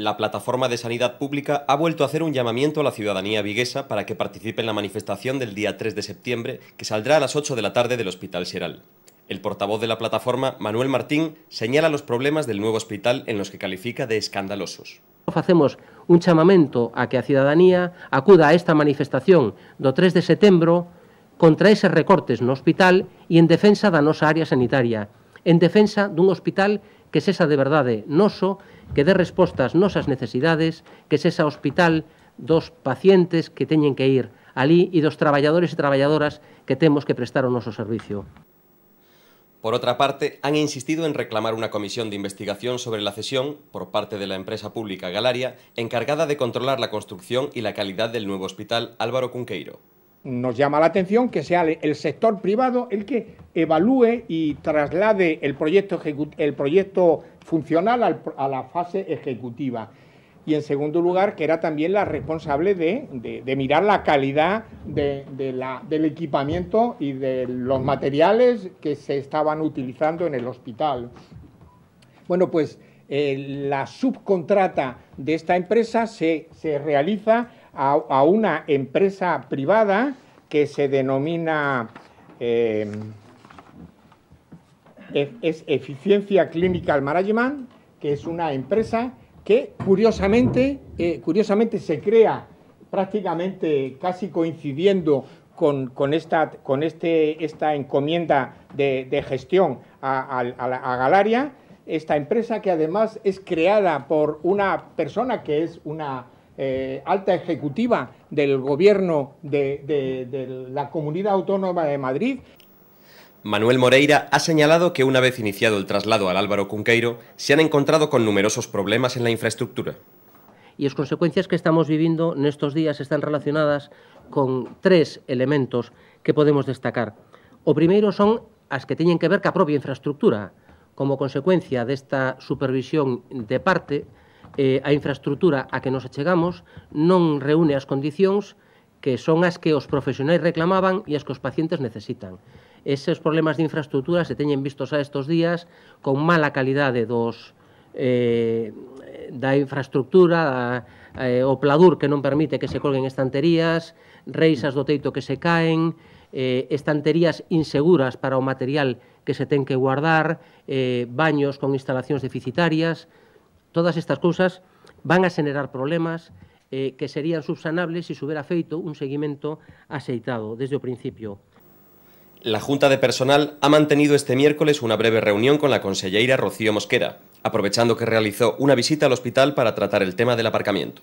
la plataforma de sanidad pública ha vuelto a hacer un llamamiento a la ciudadanía viguesa para que participe en la manifestación del día 3 de septiembre, que saldrá a las 8 de la tarde del Hospital Seral. El portavoz de la plataforma, Manuel Martín, señala los problemas del nuevo hospital en los que califica de escandalosos. Hacemos un llamamiento a que a ciudadanía acuda a esta manifestación do 3 de septiembre contra esos recortes no hospital y en defensa da nosa área sanitaria, en defensa de un hospital que sexa de verdad verdade noso que dé respuestas no esas necesidades, que ese hospital dos pacientes que tienen que ir allí y e dos trabajadores y e trabajadoras que tenemos que prestar o servicio. Por otra parte, han insistido en reclamar una comisión de investigación sobre la cesión por parte de la empresa pública Galaria, encargada de controlar la construcción y la calidad del nuevo hospital Álvaro Cunqueiro. Nos llama la atención que sea el sector privado el que evalúe y traslade el proyecto, el proyecto funcional a la fase ejecutiva. Y en segundo lugar, que era también la responsable de, mirar la calidad de, la, del equipamiento y de los materiales que se estaban utilizando en el hospital. Bueno, pues eh, la subcontrata de esta empresa se, realiza a, una empresa privada que se denomina... Eh, es Eficiencia Clinical Management, que es una empresa que curiosamente, eh, curiosamente se crea prácticamente casi coincidiendo con, esta, con este, esta encomienda de, gestión a, Galaria, esta empresa que además es creada por una persona que es una eh, alta ejecutiva del gobierno de la Comunidad Autónoma de Madrid, Manuel Moreira ha señalado que una vez iniciado el traslado al Álvaro Cunqueiro, se han encontrado con numerosos problemas en la infraestructura. Y as consecuencias que estamos vivindo estos días están relacionadas con tres elementos que podemos destacar. O primeiro son as que teñen que ver ca propia infraestructura. Como consecuencia desta supervisión de parte, eh, a infraestructura a que nos achegamos non reúne as condicións que son as que os profesionais reclamaban e as que os pacientes necesitan esos problemas de infraestructura se teñen vistos a estos días con mala calidade dos eh, da infraestructura, da, eh, o pladur que non permite que se colguen estanterías, reisas do teito que se caen, eh, estanterías inseguras para o material que se ten que guardar, eh, baños con instalacións deficitarias, todas estas cousas van a generar problemas eh, que serían subsanables se si se hubiera feito un seguimento axeitado desde o principio. La Junta de Personal ha mantenido este miércoles una breve reunión con la conselleira Rocío Mosquera, aprovechando que realizó una visita al hospital para tratar el tema del aparcamiento.